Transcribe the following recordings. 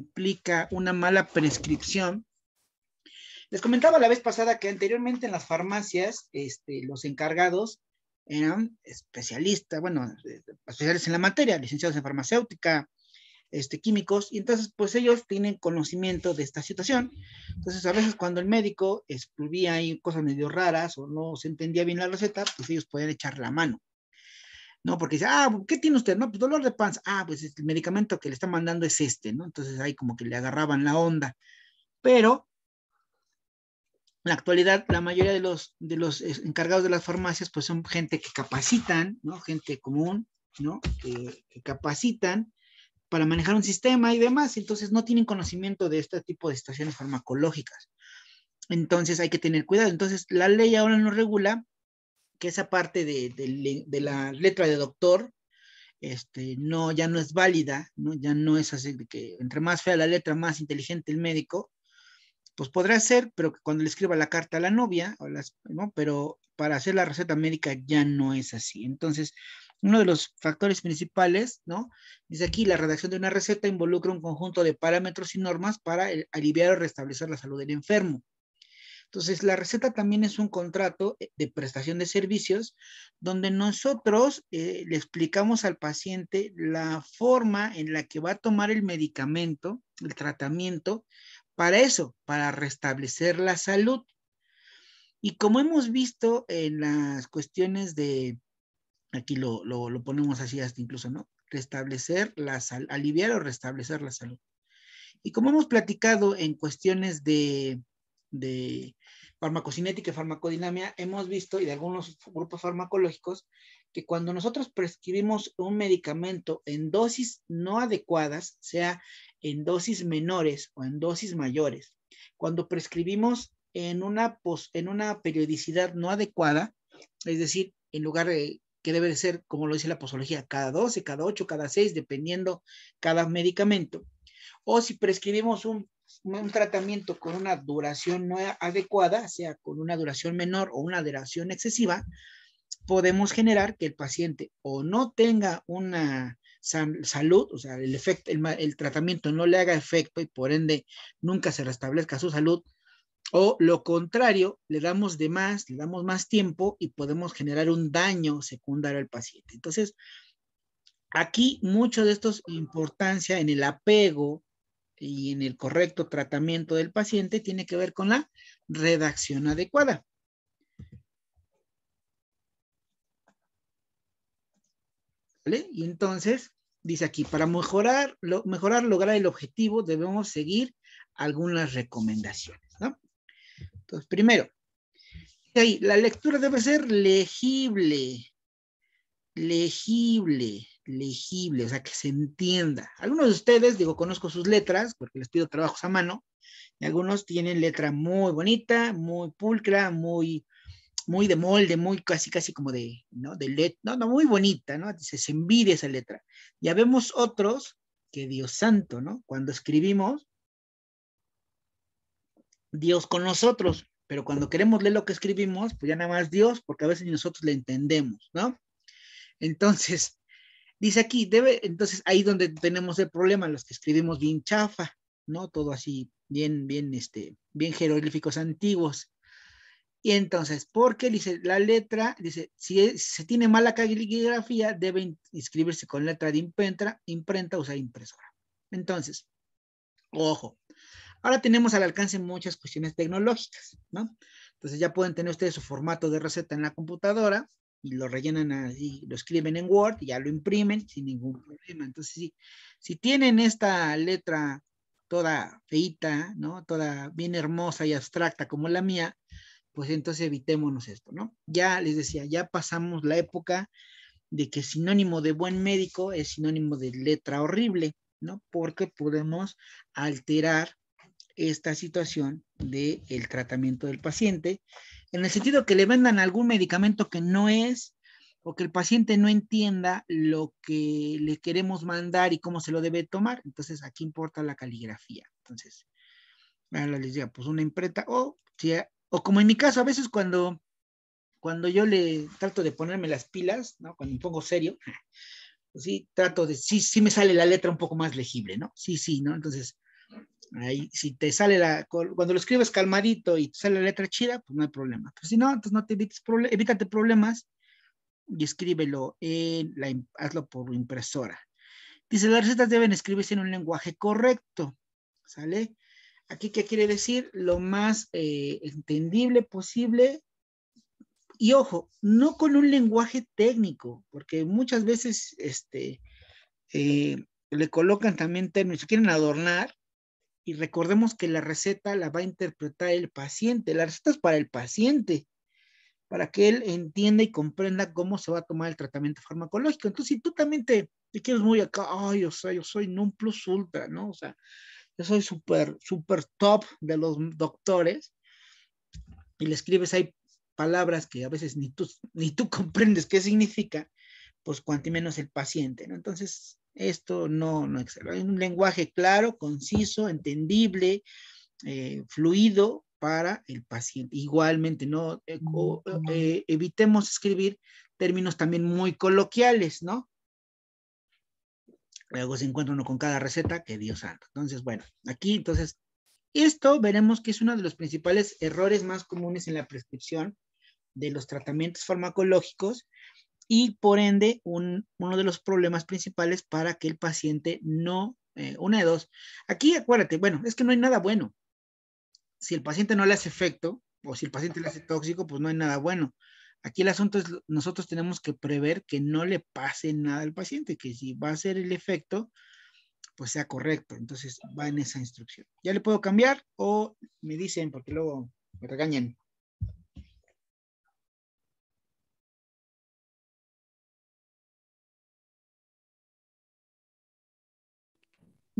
implica una mala prescripción. Les comentaba la vez pasada que anteriormente en las farmacias, este, los encargados eran especialistas, bueno, eh, especialistas en la materia, licenciados en farmacéutica, este, químicos, y entonces pues ellos tienen conocimiento de esta situación. Entonces a veces cuando el médico escribía ahí cosas medio raras o no se entendía bien la receta, pues ellos podían echar la mano. ¿no? Porque dice, ah, ¿qué tiene usted? No, pues dolor de panza. Ah, pues este, el medicamento que le están mandando es este, ¿no? Entonces ahí como que le agarraban la onda. Pero en la actualidad la mayoría de los, de los encargados de las farmacias pues son gente que capacitan, ¿no? Gente común, ¿no? Que, que capacitan para manejar un sistema y demás, entonces no tienen conocimiento de este tipo de situaciones farmacológicas. Entonces hay que tener cuidado. Entonces la ley ahora nos regula que esa parte de, la letra de doctor este, no, ya no es válida, ¿no? ya no es así que entre más fea la letra, más inteligente el médico, pues podrá ser, pero que cuando le escriba la carta a la novia, pero para hacer la receta médica ya no es así. Entonces, uno de los factores principales, ¿no? Dice aquí, la redacción de una receta involucra un conjunto de parámetros y normas para aliviar o restablecer la salud del enfermo. Entonces, la receta también es un contrato eh, de prestación de servicios donde nosotros eh, le explicamos al paciente la forma en la que va a tomar el medicamento, el tratamiento, para eso, para restablecer la salud. Y como hemos visto en las cuestiones de, aquí lo, lo ponemos así hasta incluso, ¿no? Restablecer la aliviar o restablecer la salud. Y como hemos platicado en cuestiones de de farmacocinética y farmacodinamia, hemos visto, y de algunos grupos farmacológicos, que cuando nosotros prescribimos un medicamento en dosis no adecuadas, sea en dosis menores o en dosis mayores, cuando prescribimos en una, en una periodicidad no adecuada, es decir, en lugar de que debe ser, como lo dice la posología, cada 12, cada 8, cada 6, dependiendo cada medicamento, o si prescribimos un un tratamiento con una duración no adecuada, sea con una duración menor o una duración excesiva, podemos generar que el paciente o no tenga una salud, o sea, el, el, el tratamiento no le haga efecto y por ende nunca se restablezca su salud, o lo contrario, le damos de más, le damos más tiempo y podemos generar un daño secundario al paciente. Entonces, aquí mucho de esto es importancia en el apego, y en el correcto tratamiento del paciente tiene que ver con la redacción adecuada. ¿Vale? Y entonces, dice aquí, para mejorar, mejorar, lograr el objetivo, debemos seguir algunas recomendaciones, ¿no? Entonces, primero, la lectura debe ser legible, legible, legible, o sea, que se entienda. Algunos de ustedes, digo, conozco sus letras porque les pido trabajos a mano, y algunos tienen letra muy bonita, muy pulcra, muy, muy de molde, muy casi, casi como de, ¿no? De let, no, no, muy bonita, ¿no? Se, se envidia esa letra. Ya vemos otros que Dios santo, ¿no? Cuando escribimos, Dios con nosotros, pero cuando queremos leer lo que escribimos, pues ya nada más Dios, porque a veces ni nosotros le entendemos, ¿no? Entonces, Dice aquí, debe, entonces ahí donde tenemos el problema, los que escribimos bien chafa, ¿no? Todo así, bien, bien, este, bien jeroglíficos antiguos. Y entonces, ¿por qué? dice la letra, dice, si se tiene mala caligrafía, debe inscribirse con letra de imprenta, imprenta, sea impresora. Entonces, ojo. Ahora tenemos al alcance muchas cuestiones tecnológicas, ¿no? Entonces ya pueden tener ustedes su formato de receta en la computadora, y lo rellenan así, lo escriben en Word y ya lo imprimen sin ningún problema. Entonces, si, si tienen esta letra toda feita, ¿no? Toda bien hermosa y abstracta como la mía, pues entonces evitémonos esto, ¿no? Ya les decía, ya pasamos la época de que sinónimo de buen médico es sinónimo de letra horrible, ¿no? Porque podemos alterar esta situación del el tratamiento del paciente en el sentido que le vendan algún medicamento que no es o que el paciente no entienda lo que le queremos mandar y cómo se lo debe tomar. Entonces, aquí importa la caligrafía. Entonces, bueno, les digo, pues una imprenta o, o como en mi caso, a veces cuando, cuando yo le trato de ponerme las pilas, ¿no? cuando me pongo serio, pues sí, trato de, sí, sí me sale la letra un poco más legible, ¿no? Sí, sí, ¿no? Entonces, Ahí, si te sale la, cuando lo escribes calmadito y sale la letra chida, pues no hay problema. si no, entonces no te evítate problemas y escríbelo, en la, hazlo por impresora. Dice, las recetas deben escribirse en un lenguaje correcto, ¿sale? Aquí, ¿qué quiere decir? Lo más eh, entendible posible. Y ojo, no con un lenguaje técnico, porque muchas veces este, eh, le colocan también términos, quieren adornar y recordemos que la receta la va a interpretar el paciente. La receta es para el paciente, para que él entienda y comprenda cómo se va a tomar el tratamiento farmacológico. Entonces, si tú también te, quieres muy acá, ay, o sea, yo soy non plus ultra, ¿no? O sea, yo soy súper, súper top de los doctores. Y le escribes ahí palabras que a veces ni tú, ni tú comprendes qué significa, pues cuanto menos el paciente, ¿no? Entonces, esto no, no es un lenguaje claro, conciso, entendible, eh, fluido para el paciente. Igualmente, no eh, eh, evitemos escribir términos también muy coloquiales, ¿no? Luego se encuentra uno con cada receta, que Dios santo. Entonces, bueno, aquí entonces, esto veremos que es uno de los principales errores más comunes en la prescripción de los tratamientos farmacológicos y por ende uno de los problemas principales para que el paciente no, eh, una de dos, aquí acuérdate, bueno, es que no hay nada bueno. Si el paciente no le hace efecto o si el paciente le hace tóxico, pues no hay nada bueno. Aquí el asunto es, nosotros tenemos que prever que no le pase nada al paciente, que si va a ser el efecto, pues sea correcto. Entonces va en esa instrucción. Ya le puedo cambiar o me dicen, porque luego me regañan.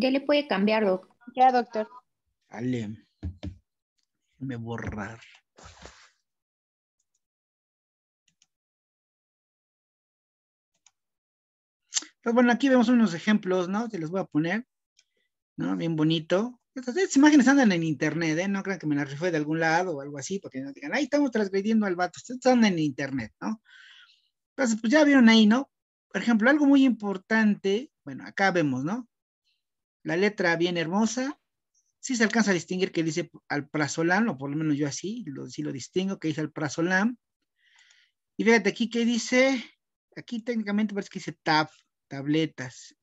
Ya le puede cambiar, doctor. Ya, doctor. Dale. me borrar. pues bueno, aquí vemos unos ejemplos, ¿no? Se los voy a poner, ¿no? Bien bonito. Estas, imágenes andan en internet, ¿eh? No crean que me las rifé de algún lado o algo así, porque no digan, ahí estamos transgrediendo al vato. Estas andan en internet, ¿no? Entonces, pues ya vieron ahí, ¿no? Por ejemplo, algo muy importante, bueno, acá vemos, ¿no? la letra bien hermosa, si se alcanza a distinguir que dice alprazolam, o por lo menos yo así, lo, lo distingo, que dice alprazolam. Y fíjate aquí que dice, aquí técnicamente parece que dice tab, tabletas,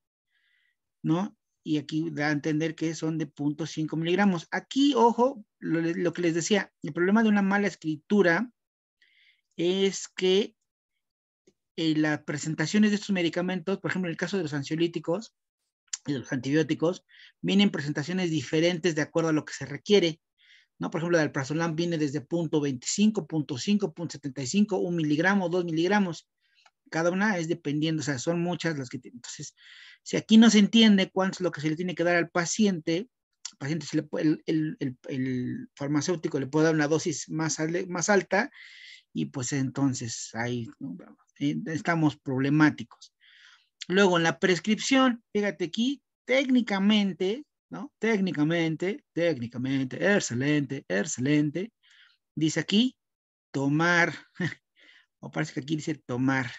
¿no? Y aquí da a entender que son de 0.5 miligramos. Aquí, ojo, lo, que les decía, el problema de una mala escritura es que en eh, las presentaciones de estos medicamentos, por ejemplo, en el caso de los ansiolíticos, y los antibióticos vienen presentaciones diferentes de acuerdo a lo que se requiere. ¿no? Por ejemplo, el alprazolam viene desde 0.25, 0.5, 0.75, 1 miligramo, 2 miligramos. Cada una es dependiendo, o sea, son muchas las que... Entonces, si aquí no se entiende cuánto es lo que se le tiene que dar al paciente, el, paciente farmacéutico le puede dar una dosis más, más alta y pues entonces ahí estamos problemáticos. Luego, en la prescripción, fíjate aquí, técnicamente, ¿no? Técnicamente, técnicamente, excelente, excelente. Dice aquí, tomar, o parece que aquí dice tomar,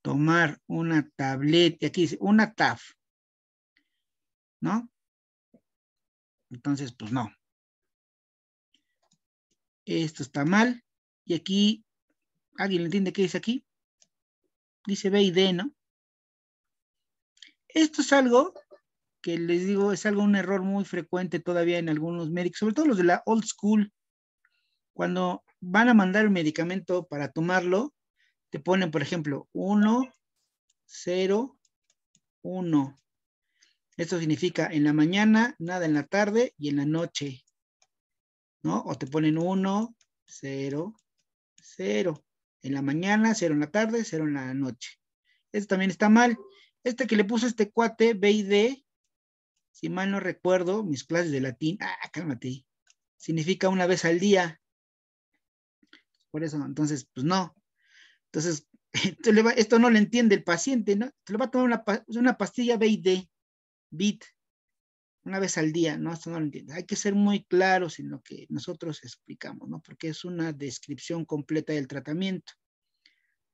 tomar una tableta, aquí dice una TAF, ¿no? Entonces, pues no. Esto está mal. Y aquí, ¿alguien entiende qué dice aquí? Dice B y D, ¿no? Esto es algo que les digo, es algo, un error muy frecuente todavía en algunos médicos, sobre todo los de la old school. Cuando van a mandar un medicamento para tomarlo, te ponen, por ejemplo, 1, 0, 1. Esto significa en la mañana, nada en la tarde y en la noche. ¿No? O te ponen 1, 0, 0. En la mañana, 0 en la tarde, 0 en la noche. Eso también está mal. Este que le puso este cuate, B y D, si mal no recuerdo, mis clases de latín, ah, cálmate, significa una vez al día. Por eso, entonces, pues no. Entonces, esto, no lo entiende el paciente, ¿no? Se le va a tomar una, una pastilla B y D, BIT, una vez al día, ¿no? Esto no lo entiende. Hay que ser muy claros en lo que nosotros explicamos, ¿no? Porque es una descripción completa del tratamiento.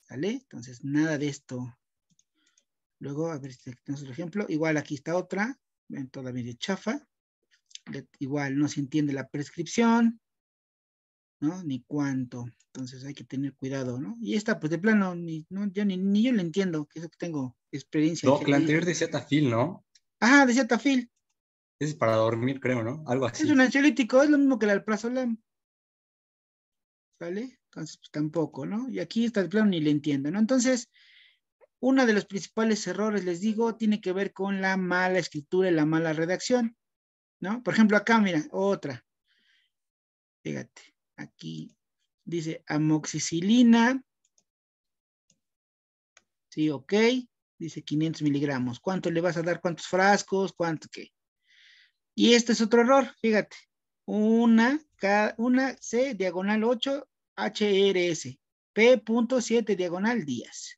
¿Sale? Entonces, nada de esto. Luego, a ver si tenemos otro ejemplo. Igual aquí está otra, ven todavía de chafa. igual no se entiende la prescripción, ¿no? Ni cuánto. Entonces hay que tener cuidado, ¿no? Y esta, pues de plano, ni, no, yo, ni, yo la entiendo, que eso que tengo experiencia. No, la anterior decía tafil, ¿no? Ah, decía tafil. Es para dormir, creo, ¿no? Algo así. Es un ansiolítico, es lo mismo que el alprazolam. ¿Vale? Entonces, pues, tampoco, ¿no? Y aquí está de plano ni le entiendo, ¿no? Entonces, uno de los principales errores, les digo, tiene que ver con la mala escritura y la mala redacción, ¿no? Por ejemplo, acá, mira, otra. Fíjate, aquí dice amoxicilina. Sí, ok. Dice 500 miligramos. ¿Cuánto le vas a dar? ¿Cuántos frascos? ¿Cuánto qué? Y este es otro error, fíjate. Una, una C diagonal 8 HRS. P.7 diagonal días.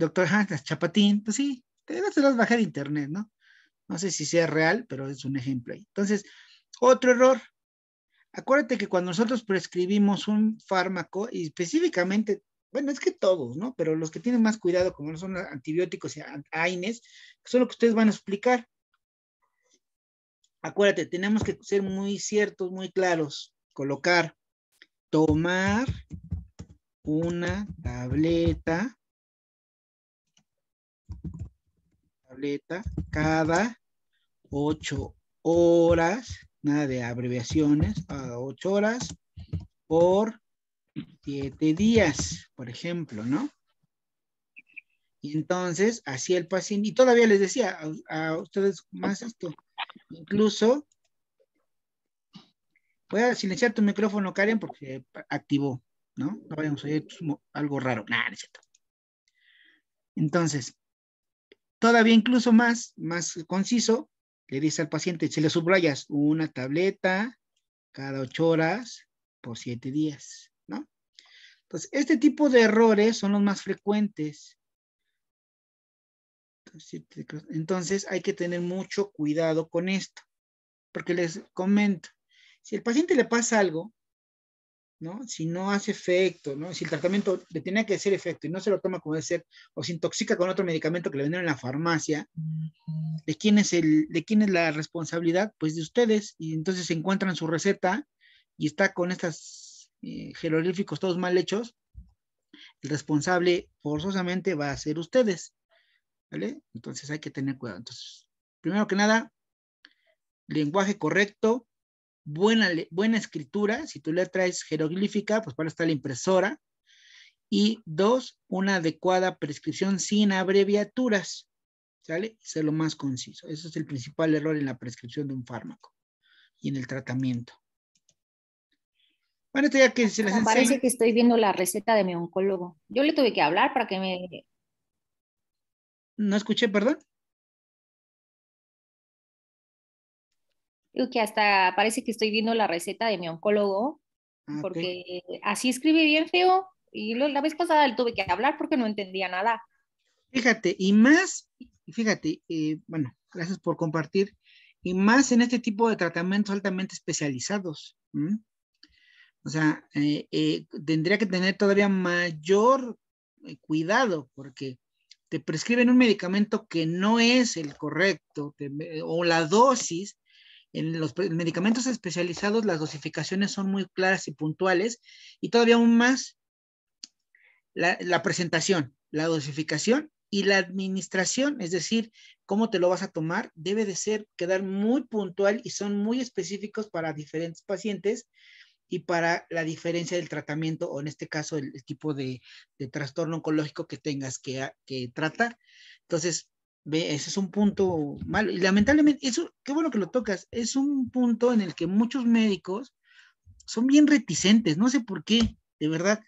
Doctor Hans Chapatín, pues sí, te las de internet, ¿no? No sé si sea real, pero es un ejemplo ahí. Entonces, otro error. Acuérdate que cuando nosotros prescribimos un fármaco, y específicamente, bueno, es que todos, ¿no? Pero los que tienen más cuidado, como son antibióticos y AINES, son lo que ustedes van a explicar. Acuérdate, tenemos que ser muy ciertos, muy claros. Colocar, tomar una tableta tableta cada ocho horas, nada de abreviaciones, cada ocho horas por siete días, por ejemplo, ¿no? Y entonces, así el paciente, y todavía les decía a, ustedes más esto, incluso, voy a silenciar tu micrófono, Karen, porque activó, ¿no? No vayamos a oír algo raro, nada, cierto. Entonces, Todavía incluso más, más conciso, le dice al paciente, si le subrayas una tableta cada ocho horas por siete días, ¿no? Entonces, este tipo de errores son los más frecuentes. Entonces, hay que tener mucho cuidado con esto, porque les comento, si el paciente le pasa algo, ¿no? Si no hace efecto, ¿no? Si el tratamiento le tenía que hacer efecto y no se lo toma como debe ser, o se intoxica con otro medicamento que le vendieron en la farmacia, ¿de quién es, el, de quién es la responsabilidad? Pues de ustedes. Y entonces se encuentran su receta y está con estos eh, jeroglíficos todos mal hechos, el responsable forzosamente va a ser ustedes, ¿vale? Entonces hay que tener cuidado. Entonces, primero que nada, lenguaje correcto, buena, buena escritura, si tu letra es jeroglífica, pues para estar la impresora. Y dos, una adecuada prescripción sin abreviaturas, ¿sale? Ser lo más conciso. Ese es el principal error en la prescripción de un fármaco y en el tratamiento. Bueno, ya que se Me ah, Parece que estoy viendo la receta de mi oncólogo. Yo le tuve que hablar para que me... No escuché, perdón. que hasta parece que estoy viendo la receta de mi oncólogo, ah, porque así escribe bien feo y la vez pasada le tuve que hablar porque no entendía nada. Fíjate, y más, fíjate, eh, bueno, gracias por compartir, y más en este tipo de tratamientos altamente especializados. O sea, eh, eh, tendría que tener todavía mayor cuidado porque te prescriben un medicamento que no es el correcto o la dosis en los medicamentos especializados las dosificaciones son muy claras y puntuales y todavía aún más la, presentación, la dosificación y la administración, es decir, cómo te lo vas a tomar, debe de ser, quedar muy puntual y son muy específicos para diferentes pacientes y para la diferencia del tratamiento o en este caso el, tipo de, trastorno oncológico que tengas que, que tratar. Entonces, ese es un punto malo. Y lamentablemente, eso, qué bueno que lo tocas, es un punto en el que muchos médicos son bien reticentes, no sé por qué, de verdad,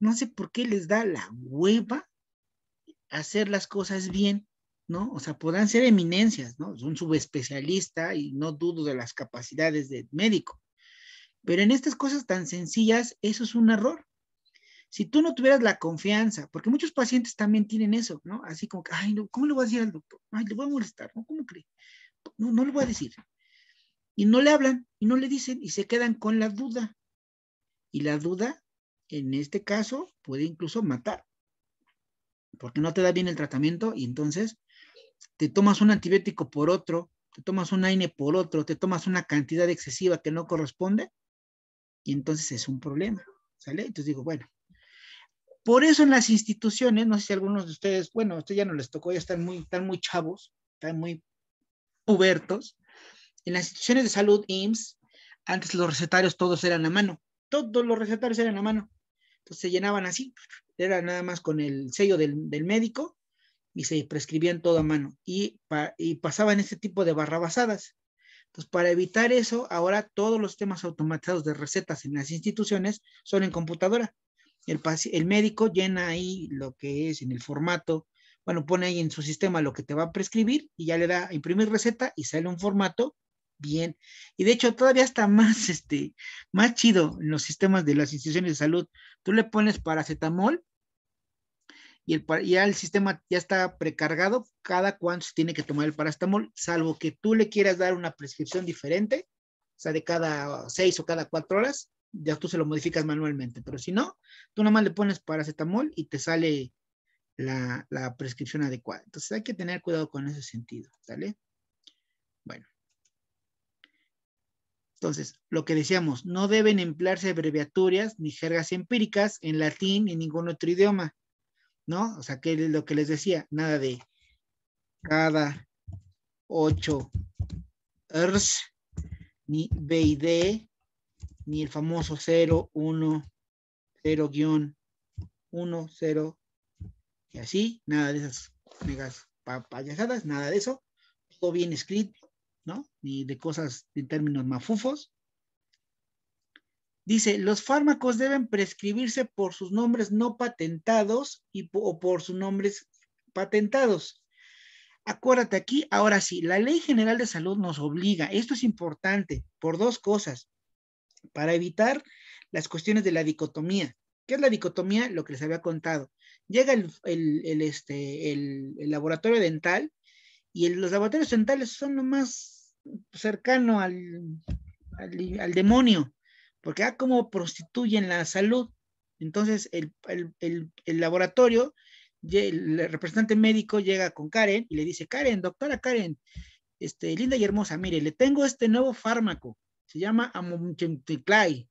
no sé por qué les da la hueva hacer las cosas bien, ¿no? O sea, podrán ser eminencias, ¿no? Son subespecialista y no dudo de las capacidades del médico. Pero en estas cosas tan sencillas, eso es un error. Si tú no tuvieras la confianza, porque muchos pacientes también tienen eso, ¿no? Así como que, ay, no, ¿cómo le voy a decir al doctor? Ay, le voy a molestar, ¿no? ¿Cómo cree? No, no le voy a decir. Y no le hablan, y no le dicen, y se quedan con la duda. Y la duda, en este caso, puede incluso matar, porque no te da bien el tratamiento y entonces te tomas un antibiótico por otro, te tomas un AINE por otro, te tomas una cantidad excesiva que no corresponde, y entonces es un problema, ¿sale? Entonces digo, bueno, por eso en las instituciones, no sé si algunos de ustedes, bueno, a ustedes ya no les tocó, ya están muy, muy chavos, están muy pubertos. En las instituciones de salud IMSS, antes los recetarios todos eran a mano, todos los recetarios eran a mano. Entonces se llenaban así, era nada más con el sello del, médico y se prescribían todo a mano y, pasaban este tipo de barrabasadas. Entonces, para evitar eso, ahora todos los temas automatizados de recetas en las instituciones son en computadora el, médico llena ahí lo que es en el formato, bueno, pone ahí en su sistema lo que te va a prescribir y ya le da a imprimir receta y sale un formato bien. Y de hecho, todavía está más, este, más chido en los sistemas de las instituciones de salud. Tú le pones paracetamol y el, ya el sistema ya está precargado cada cuánto tiene que tomar el paracetamol, salvo que tú le quieras dar una prescripción diferente, o sea, de cada seis o cada cuatro horas, ya tú se lo modificas manualmente, pero si no, tú nada más le pones paracetamol y te sale la, prescripción adecuada. Entonces hay que tener cuidado con ese sentido, ¿sale? Bueno. Entonces, lo que decíamos, no deben emplearse abreviaturas ni jergas empíricas en latín ni ningún otro idioma, ¿no? O sea, que es lo que les decía, nada de cada ocho ers, ni BID, ni el famoso 010-10 y así, nada de esas megas payasadas, nada de eso, todo bien escrito, ¿no? Ni de cosas en términos mafufos. Dice, los fármacos deben prescribirse por sus nombres no patentados y, o por sus nombres patentados. Acuérdate aquí, ahora sí, la Ley General de Salud nos obliga, esto es importante, por dos cosas para evitar las cuestiones de la dicotomía. ¿Qué es la dicotomía? Lo que les había contado. Llega el, este, el, laboratorio dental y los laboratorios dentales son lo más cercano al, demonio, porque ah, como prostituyen la salud. Entonces, el, el laboratorio, el representante médico llega con Karen y le dice, Karen, doctora Karen, este, linda y hermosa, mire, le tengo este nuevo fármaco se llama amoxicilina.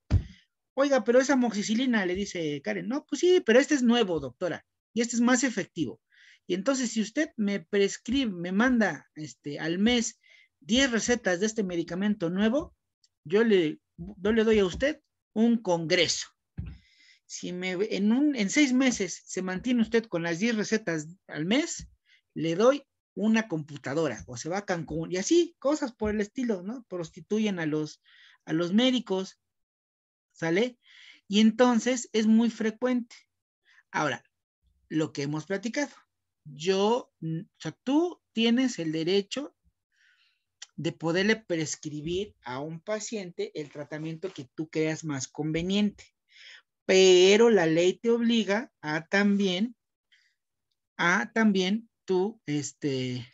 Oiga, pero esa amoxicilina, le dice Karen, no, pues sí, pero este es nuevo, doctora, y este es más efectivo. Y entonces, si usted me prescribe, me manda este, al mes 10 recetas de este medicamento nuevo, yo le, le doy a usted un congreso. Si me, en, un, en seis meses se mantiene usted con las 10 recetas al mes, le doy una computadora o se va a Cancún y así, cosas por el estilo, ¿no? Prostituyen a los, a los médicos, ¿sale? Y entonces es muy frecuente. Ahora, lo que hemos platicado, yo, mm, o sea, tú tienes el derecho de poderle prescribir a un paciente el tratamiento que tú creas más conveniente, pero la ley te obliga a también, a también tú, este,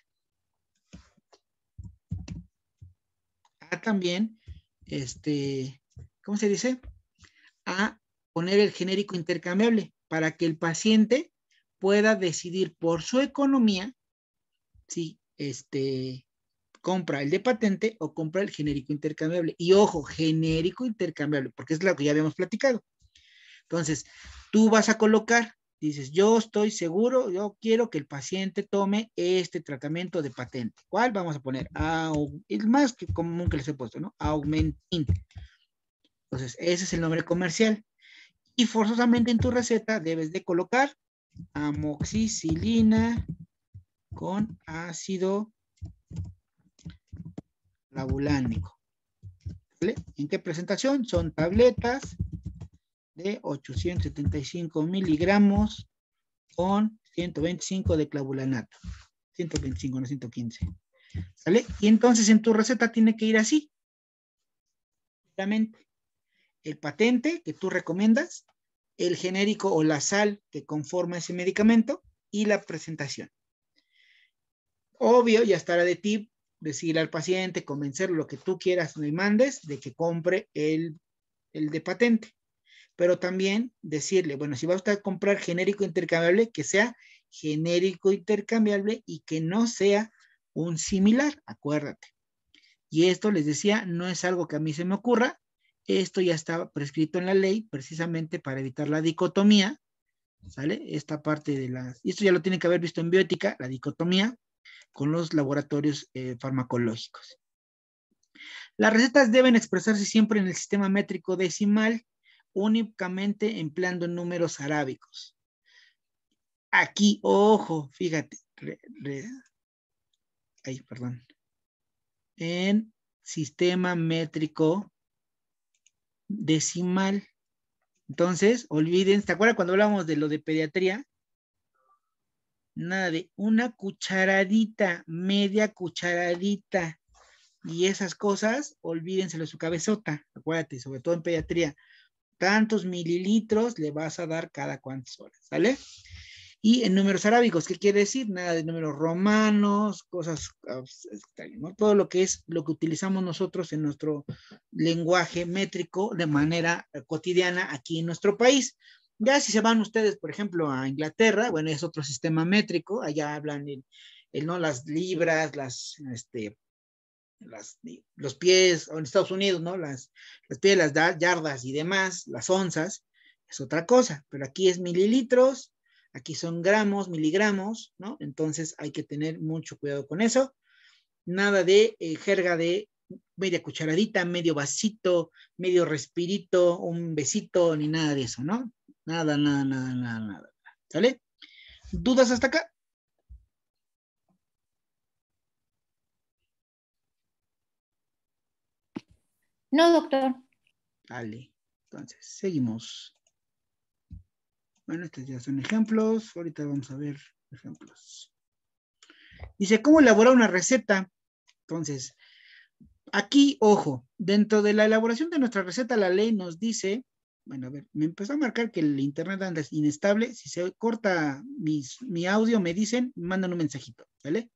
a también, este, ¿cómo se dice? A poner el genérico intercambiable para que el paciente pueda decidir por su economía si este compra el de patente o compra el genérico intercambiable. Y ojo, genérico intercambiable, porque es lo que ya habíamos platicado. Entonces, tú vas a colocar dices, yo estoy seguro, yo quiero que el paciente tome este tratamiento de patente. ¿Cuál vamos a poner? el más que común que les he puesto, ¿no? Augmentin. Entonces, ese es el nombre comercial. Y forzosamente en tu receta debes de colocar amoxicilina con ácido labulánico. ¿En qué presentación? Son tabletas de 875 miligramos con 125 de clavulanato. 125, no 115. ¿Sale? Y entonces en tu receta tiene que ir así. El patente que tú recomiendas, el genérico o la sal que conforma ese medicamento y la presentación. Obvio, ya estará de ti decirle al paciente, convencerlo, lo que tú quieras, le mandes, de que compre el de patente pero también decirle, bueno, si va usted a comprar genérico intercambiable, que sea genérico intercambiable y que no sea un similar, acuérdate. Y esto, les decía, no es algo que a mí se me ocurra, esto ya está prescrito en la ley precisamente para evitar la dicotomía, ¿sale? Esta parte de las, esto ya lo tienen que haber visto en biótica, la dicotomía con los laboratorios eh, farmacológicos. Las recetas deben expresarse siempre en el sistema métrico decimal únicamente empleando números arábicos. Aquí, ojo, fíjate. ahí, perdón. En sistema métrico decimal. Entonces, olvídense, ¿te acuerdas cuando hablamos de lo de pediatría? Nada de una cucharadita, media cucharadita y esas cosas, olvídenselo de su cabezota, acuérdate, sobre todo en pediatría tantos mililitros le vas a dar cada cuantas horas, ¿sale? Y en números arábicos, ¿qué quiere decir? Nada de números romanos, cosas, ¿no? todo lo que es lo que utilizamos nosotros en nuestro lenguaje métrico de manera eh, cotidiana aquí en nuestro país. Ya si se van ustedes, por ejemplo, a Inglaterra, bueno, es otro sistema métrico, allá hablan el, ¿no? las libras, las, este, los pies, en Estados Unidos, ¿no? Las, las pies, las yardas y demás, las onzas, es otra cosa, pero aquí es mililitros, aquí son gramos, miligramos, ¿no? Entonces hay que tener mucho cuidado con eso. Nada de eh, jerga de media cucharadita, medio vasito, medio respirito, un besito, ni nada de eso, ¿no? Nada, nada, nada, nada, nada. ¿Sale? ¿Dudas hasta acá? No, doctor. Vale, entonces seguimos. Bueno, estos ya son ejemplos. Ahorita vamos a ver ejemplos. Dice, ¿cómo elaborar una receta? Entonces, aquí, ojo, dentro de la elaboración de nuestra receta, la ley nos dice, bueno, a ver, me empezó a marcar que el internet anda inestable. Si se corta mi audio, me dicen, mandan un mensajito, ¿vale?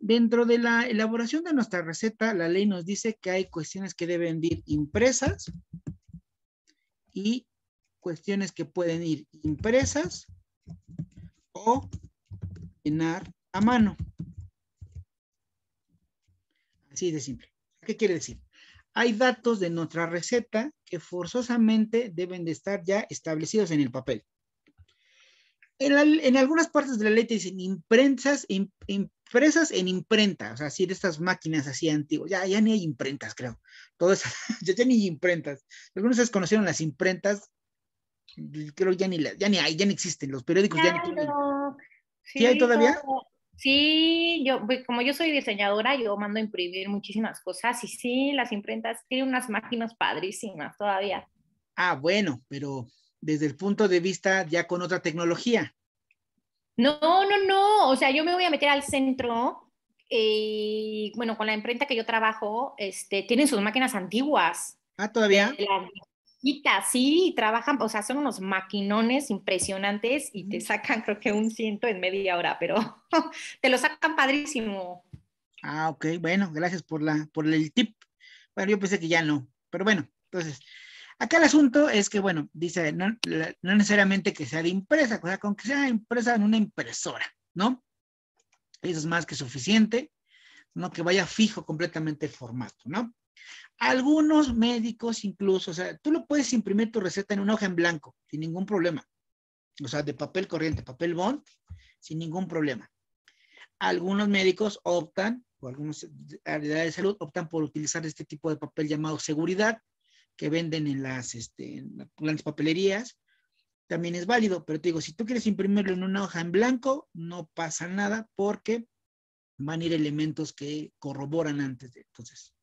Dentro de la elaboración de nuestra receta, la ley nos dice que hay cuestiones que deben ir impresas y cuestiones que pueden ir impresas o llenar a mano. Así de simple. ¿Qué quiere decir? Hay datos de nuestra receta que forzosamente deben de estar ya establecidos en el papel. En, algunas partes de la ley te dicen imprensas, Presas en imprenta, o sea, así de estas máquinas así antiguas, ya, ya ni hay imprentas, creo. Todas ya, ni imprentas. Algunos ustedes conocieron las imprentas, creo ya ni, ya ni hay, ya ni existen, los periódicos ya, no. ¿Sí, hay todavía? Sí, yo, pues, como yo soy diseñadora, yo mando a imprimir muchísimas cosas y sí, las imprentas tienen unas máquinas padrísimas todavía. Ah, bueno, pero desde el punto de vista ya con otra tecnología. No, no, no, o sea, yo me voy a meter al centro eh, bueno, con la imprenta que yo trabajo, este, tienen sus máquinas antiguas. Ah, todavía. Las sí, trabajan, o sea, son unos maquinones impresionantes y te sacan creo que un ciento en media hora, pero te lo sacan padrísimo. Ah, ok, bueno, gracias por, la, por el tip. Bueno, yo pensé que ya no, pero bueno, entonces, Acá el asunto es que, bueno, dice, no, necesariamente que sea de impresa, o sea, con que sea impresa en una impresora, ¿no? Eso es más que suficiente, ¿no? Que vaya fijo completamente el formato, ¿no? Algunos médicos incluso, o sea, tú lo puedes imprimir tu receta en una hoja en blanco, sin ningún problema. O sea, de papel corriente, papel bond, sin ningún problema. Algunos médicos optan, o algunas áreas de salud optan por utilizar este tipo de papel llamado seguridad, que venden en las, este, en las grandes papelerías, también es válido. Pero te digo, si tú quieres imprimirlo en una hoja en blanco, no pasa nada porque van a ir elementos que corroboran antes de. Entonces,